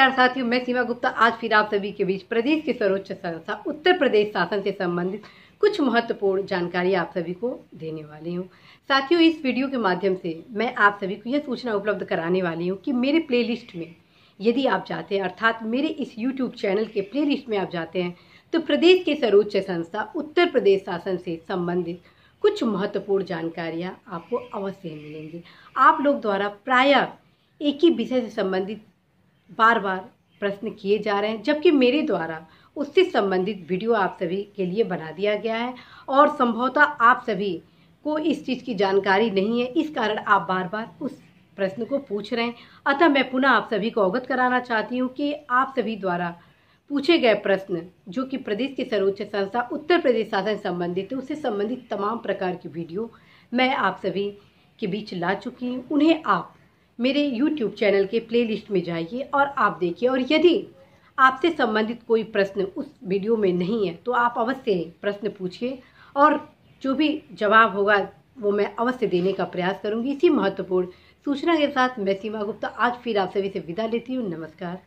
नमस्कार साथियों मैं सीमा गुप्ता आज फिर आप सभी के बीच प्रदेश के सर्वोच्च संस्था उत्तर प्रदेश शासन से संबंधित कुछ महत्वपूर्ण जानकारी आप सभी को देने वाली हूँ साथियों इस वीडियो के माध्यम से मैं आप सभी को यह सूचना उपलब्ध कराने वाली हूँ कि मेरे प्ले में यदि आप जाते हैं अर्थात मेरे इस यूट्यूब चैनल के प्ले में आप जाते हैं तो प्रदेश के सर्वोच्च संस्था उत्तर प्रदेश शासन से संबंधित कुछ महत्वपूर्ण जानकारियाँ आपको अवश्य मिलेंगी आप लोग द्वारा प्रायः एक ही विषय से संबंधित बार बार प्रश्न किए जा रहे हैं जबकि मेरे द्वारा उससे संबंधित वीडियो आप सभी के लिए बना दिया गया है और संभवतः आप सभी को इस चीज़ की जानकारी नहीं है इस कारण आप बार बार उस प्रश्न को पूछ रहे हैं अतः मैं पुनः आप सभी को अवगत कराना चाहती हूँ कि आप सभी द्वारा पूछे गए प्रश्न जो कि प्रदेश की सर्वोच्च संस्था उत्तर प्रदेश शासन संबंधित है उससे संबंधित तमाम प्रकार की वीडियो मैं आप सभी के बीच ला चुकी हूँ उन्हें आप मेरे यूट्यूब चैनल के प्लेलिस्ट में जाइए और आप देखिए और यदि आपसे संबंधित कोई प्रश्न उस वीडियो में नहीं है तो आप अवश्य प्रश्न पूछिए और जो भी जवाब होगा वो मैं अवश्य देने का प्रयास करूंगी इसी महत्वपूर्ण सूचना के साथ मैं सीमा गुप्ता आज फिर आप सभी से विदा लेती हूँ नमस्कार